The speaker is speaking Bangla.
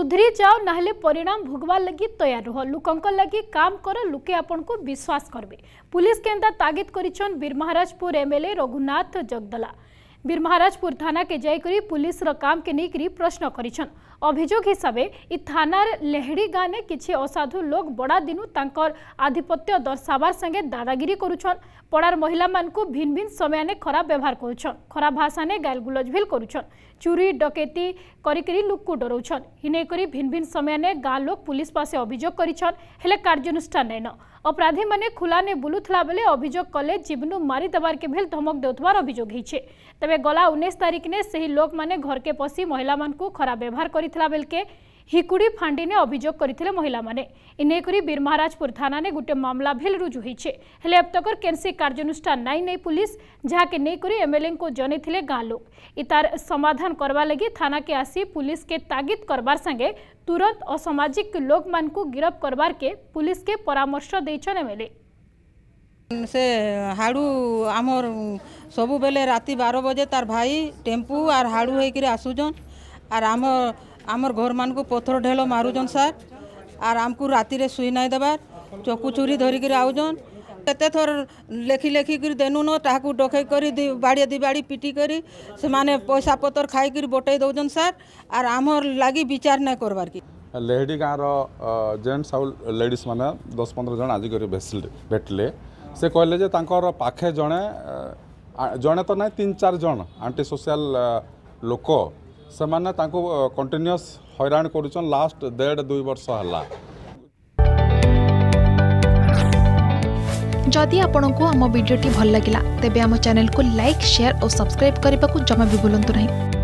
सुधरी जाओ नहले परिणाम भोगवा लगी तैयार रह लोकों लगी काम कर लुके आपण को विश्वास करबे पुलिस केंदा तागिद करीछन बीर एमएलए रघुनाथ जगदला বীরমহারাজপুর থানাকে যাইকরি পুলিশর কামকে নেইকরি প্রশ্ন করেছেন অভিযোগ হিসাবে ই থানার লেহড়ি গাঁনে কিছু অসাধু লোক বড়া দিনু তাঁকর আধিপত্য দর্শাবার সঙ্গে দাদাগিরি করুছন পড়ার মহিলা মানুষ ভিন ভিন সময়ানে খারাপ ব্যবহার করুছন খারাপ ভাষানে গালগুলজ ভিল করুছন চুরি ডকেতি করিকি লোককে ডরৌছন হিনেকরি ভিন ভিন সময়ানে গাঁ লোক পুলিশ পাশে অভিযোগ করেছন হলে কার্যানুষ্ঠান নেন অপরাধী মানে খোলানে বুলুলা বেলে অভিযোগ কলে জীবনু মারিদেবার কে ভেল ধমক দেওয়ার অভিযোগ হয়েছে তবে तेरे गला उन्नीस तारीख ने से ही लोक मैंने घर के पशि महिला मान खराब व्यवहार करता बेलके हिकुड़ी फांडी ने अभोग करते महिला मैंने बीर महाराजपुर थाना ने गोटे मामला भी रुजुचे हेले अब तक कैंसी कार्यानुषान नहीं पुलिस जहाँके नहींकुरी एमएलए को जन गाँ लोक इतार समाधान करवा लगी थाना के आसी पुलिस के तागिद करवार संगे तुरंत असामाजिक लोक मान गिरफ्त करवार के पुलिस के परामर्श देमएलए সে হাড়ু আমার ସବୁବେଲେ ରାତି ବାର ବଜେ ତାର୍ ଭାଇ ଟେମ୍ପୁ ଆର୍ ହାଡ଼ୁ ହେଇକିରି ଆସୁଛନ୍ ଆର୍ ଆମର୍ ଆମର୍ ଘରମାନଙ୍କୁ ପଥର ଢେଲ ମାରୁଛନ୍ ସାର୍ ଆର୍ ଆମକୁ ରାତିରେ ଶୁଇ ନାଇଁ ଦେବାର୍ ଚକୁ ଚୁରି ଧରିକିରି ଆଉଛନ୍ କେତେ ଥର ଲେଖି ଲେଖିକିରି ଦେନୁନ ତାହାକୁ ଡକେଇ କରି ବାଡ଼ିଏ ଦି ବାଡ଼ି ପିଟି କରି ସେମାନେ ପଇସା ପତର ଖାଇକିରି ବଟେଇ ଦେଉଛନ୍ ସାର୍ ଆର୍ ଆମର୍ ଲାଗି ବିଚାର ନାଇଁ କରବାର୍ କି ଲେହେଡ଼ି ଗାଁର ଜେଣ୍ଟସ୍ ଆଉ ଲେଡ଼ିଜ୍ ମାନେ ଦଶ ପନ୍ଦର ଜଣ ଆଜି କରି ଭେଟିଲେ ସେ କହିଲେ ଯେ ତାଙ୍କର ପାଖେ ଜଣେ ଜଣେ ତ ନାହିଁ ତିନି ଚାରି ଜଣ ଆଣ୍ଟି ସୋସିଆଲ ଲୋକ ସେମାନେ ତାଙ୍କୁ କଣ୍ଟିନ୍ୟୁଅସ୍ ହଇରାଣ କରୁଛନ୍ ଲାଷ୍ଟ ଦେଢ଼ ଦୁଇ ବର୍ଷ ହେଲା जदि आपण को आम भिडी भल लगा तेब आम चेल्क लाइक सेयार और सब्सक्राइब करने को जमा भी बुलां नहीं